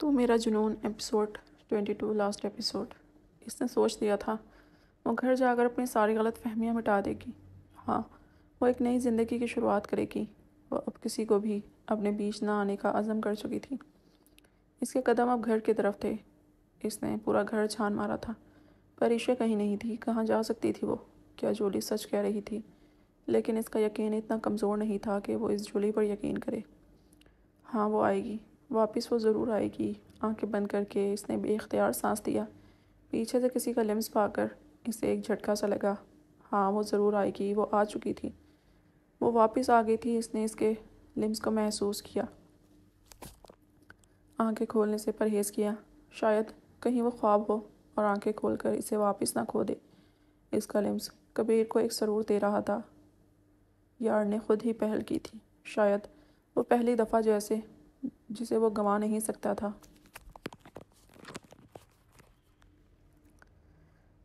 तो मेरा जुनून एपिसोड 22 लास्ट एपिसोड इसने सोच दिया था वो घर जाकर अपनी सारी गलत फहमियाँ मिटा देगी हाँ वो एक नई ज़िंदगी की शुरुआत करेगी वो अब किसी को भी अपने बीच ना आने का आज़म कर चुकी थी इसके कदम अब घर की तरफ थे इसने पूरा घर छान मारा था पर ईशा कहीं नहीं थी कहाँ जा सकती थी वो क्या जूली सच कह रही थी लेकिन इसका यकीन इतना कमज़ोर नहीं था कि वो इस जोली पर यकीन करे हाँ वो आएगी वापस वो ज़रूर आएगी आंखें बंद करके इसने बेख्तियार सांस दिया पीछे से किसी का लिम्स पाकर इसे एक झटका सा लगा हाँ वो ज़रूर आएगी वो आ चुकी थी वो वापस आ गई थी इसने इसके लिम्स को महसूस किया आंखें खोलने से परहेज़ किया शायद कहीं वो ख्वाब हो और आंखें खोलकर इसे वापस ना खो दे इसका लिम्स कबीर को एक सरूर दे रहा था यार ने खुद ही पहल की थी शायद वो पहली दफ़ा जैसे जिसे वो गंवा नहीं सकता था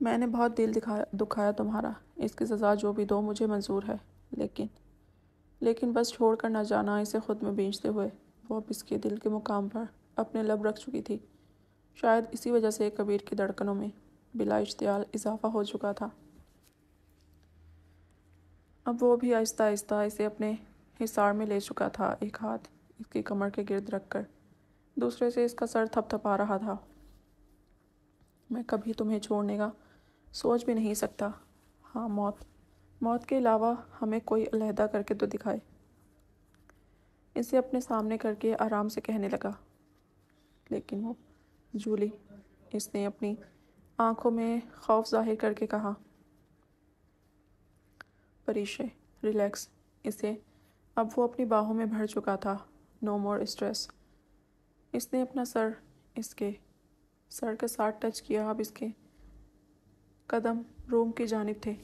मैंने बहुत दिल दिखाया दुखाया तुम्हारा इसकी सज़ा जो भी दो मुझे मंजूर है लेकिन लेकिन बस छोड़ कर ना जाना इसे ख़ुद में बेचते हुए वो अब इसके दिल के मुकाम पर अपने लब रख चुकी थी शायद इसी वजह से कबीर की धड़कनों में बिला इश्तियाल इजाफा हो चुका था अब वो भी आहिस्ता आहिस्ता इसे अपने हिसार में ले चुका था एक हाथ इसकी कमर के रख कर दूसरे से इसका सर थपथपा रहा था मैं कभी तुम्हें छोड़ने का सोच भी नहीं सकता हाँ मौत मौत के अलावा हमें कोई अलहदा करके तो दिखाए इसे अपने सामने करके आराम से कहने लगा लेकिन वो जूली इसने अपनी आंखों में खौफ जाहिर करके कहा परिशे रिलैक्स इसे अब वो अपनी बाहों में भर चुका था नो मोर स्ट्रेस इसने अपना सर इसके सर के साथ टच किया अब इसके कदम रूम की जानब थे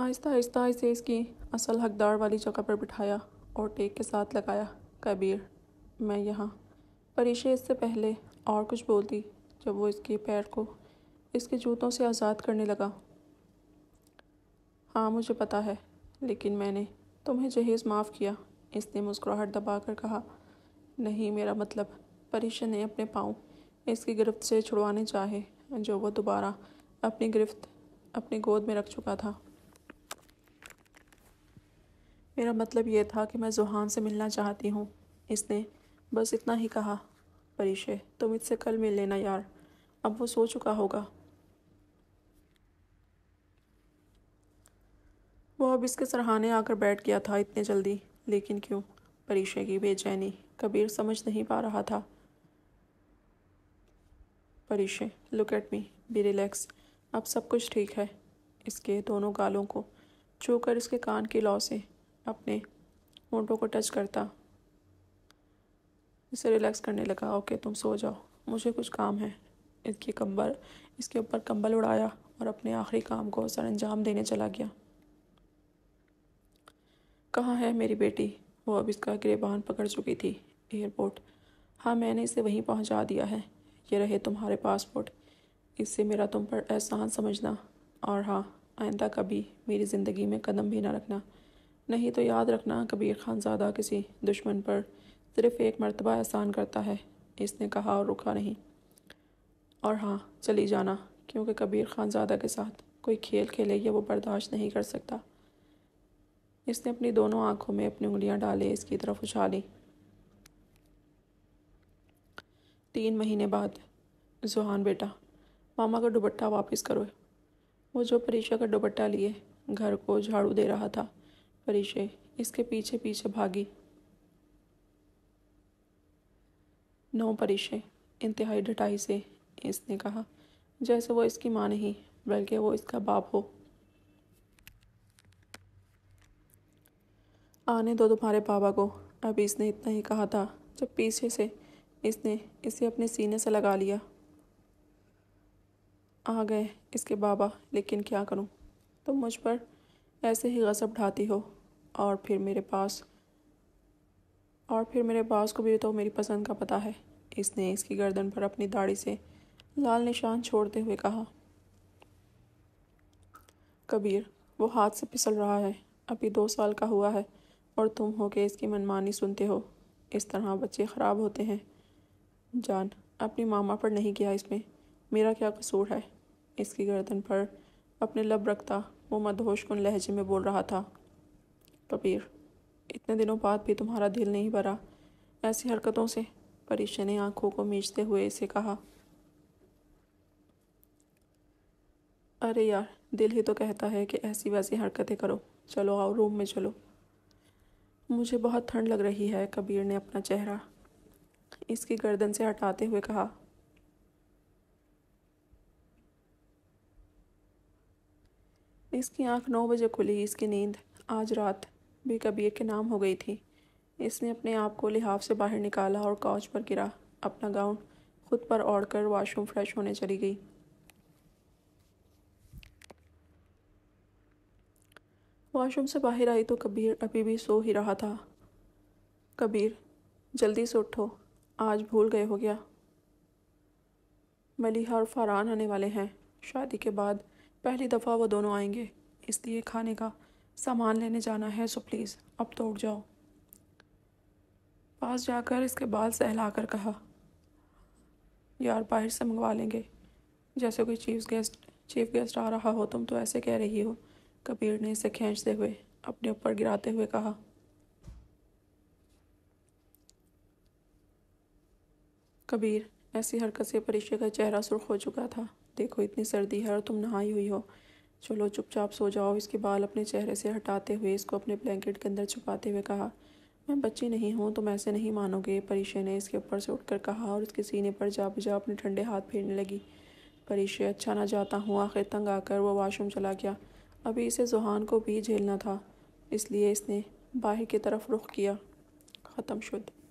आहिस्ता आहिस्ता इसे इसकी असल हकदार वाली जगह पर बिठाया और टेक के साथ लगाया कबीर मैं यहाँ परिशे इससे पहले और कुछ बोलती जब वो इसके पैर को इसके जूतों से आज़ाद करने लगा हाँ मुझे पता है लेकिन मैंने तुम्हें जहेज़ माफ़ किया इसने मुस्कुराहट दबाकर कहा नहीं मेरा मतलब परिशा ने अपने पाँव इसकी गिरफ्त से छुड़वाने चाहे जो वो दोबारा अपनी गिरफ्त अपनी गोद में रख चुका था मेरा मतलब यह था कि मैं जुहान से मिलना चाहती हूँ इसने बस इतना ही कहा परिशे तुम इससे कल मिल लेना यार अब वो सो चुका होगा वो अब इसके सरहाने आकर बैठ गया था इतने जल्दी लेकिन क्यों परीक्षे की बेचैनी कबीर समझ नहीं पा रहा था परीक्षे look at me be relax अब सब कुछ ठीक है इसके दोनों गालों को छू कर इसके कान की लौ से अपने होंठों को टच करता इसे रिलैक्स करने लगा ओके तुम सो जाओ मुझे कुछ काम है इसके कंबल इसके ऊपर कंबल उड़ाया और अपने आखिरी काम को सर अंजाम देने चला गया कहाँ है मेरी बेटी वो अब इसका गिरेबान पकड़ चुकी थी एयरपोर्ट हाँ मैंने इसे वहीं पहुँचा दिया है ये रहे तुम्हारे पासपोर्ट इससे मेरा तुम पर एहसान समझना और हाँ आइंदा कभी मेरी ज़िंदगी में कदम भी ना रखना नहीं तो याद रखना कबीर खान ज़्यादा किसी दुश्मन पर सिर्फ एक मरतबा एहसान करता है इसने कहा और रुका नहीं और हाँ चली जाना क्योंकि कबीर खान ज़्यादा के साथ कोई खेल खेले या वो बर्दाश्त नहीं कर सकता इसने अपनी दोनों आंखों में अपनी उंगलियां डाले इसकी तरफ उछाली तीन महीने बाद जुहान बेटा मामा का दुबट्टा वापस करो वो जो परीक्षा का दुबट्टा लिए घर को झाड़ू दे रहा था परीक्षे इसके पीछे पीछे भागी नौ परीक्षे इंतहाई ढटाई से इसने कहा जैसे वो इसकी माँ नहीं बल्कि वो इसका बाप हो आने दो तुम्हारे बाबा को अभी इसने इतना ही कहा था जब पीछे से इसने इसे अपने सीने से लगा लिया आ गए इसके बाबा लेकिन क्या करूं तुम तो मुझ पर ऐसे ही गज़ब ढाती हो और फिर मेरे पास और फिर मेरे पास को भी तो मेरी पसंद का पता है इसने इसकी गर्दन पर अपनी दाढ़ी से लाल निशान छोड़ते हुए कहा कबीर वो हाथ से फिसल रहा है अभी दो साल का हुआ है और तुम हो के इसकी मनमानी सुनते हो इस तरह बच्चे ख़राब होते हैं जान अपनी मामा पर नहीं किया इसमें मेरा क्या कसूर है इसकी गर्दन पर अपने लब रखता वो मदहोश कन लहजे में बोल रहा था कबीर इतने दिनों बाद भी तुम्हारा दिल नहीं भरा ऐसी हरकतों से परिशे ने आंखों को मींचते हुए इसे कहा अरे यार दिल ही तो कहता है कि ऐसी वैसी हरकतें करो चलो आओ रूम में चलो मुझे बहुत ठंड लग रही है कबीर ने अपना चेहरा इसकी गर्दन से हटाते हुए कहा इसकी आंख नौ बजे खुली इसकी नींद आज रात भी कबीर के नाम हो गई थी इसने अपने आप को लिहाफ से बाहर निकाला और काउच पर गिरा अपना गाउन खुद पर ओढ़ कर वाशरूम फ्रेश होने चली गई वॉशरूम से बाहर आई तो कबीर अभी भी सो ही रहा था कबीर जल्दी से उठो आज भूल गए हो गया मलिहा और फारान आने वाले हैं शादी के बाद पहली दफ़ा वो दोनों आएंगे इसलिए खाने का सामान लेने जाना है सो प्लीज़ अब तो उठ जाओ पास जाकर इसके बाल सहला कर कहा यार बाहर से मंगवा लेंगे जैसे कोई चीफ गेस्ट चीफ गेस्ट आ रहा हो तुम तो ऐसे कह रही हो कबीर ने इसे खींचते हुए अपने ऊपर गिराते हुए कहा कबीर ऐसी हरकत से परिशे का चेहरा सुर्ख हो चुका था देखो इतनी सर्दी है और तुम नहाई हुई हो चलो चुपचाप सो जाओ इसके बाल अपने चेहरे से हटाते हुए इसको अपने ब्लैंकेट के अंदर छुपाते हुए कहा मैं बच्ची नहीं हूँ तुम ऐसे नहीं मानोगे परिशे ने इसके ऊपर से उठकर कहा और उसके सीने पर जा बुझा अपने ठंडे हाथ फेरने लगी परिशे अच्छा ना जाता हूँ आखिर तंग आकर वो वॉशरूम चला गया अभी इसे जुहान को भी झेलना था इसलिए इसने बाहर की तरफ रुख किया ख़त्म शुद्ध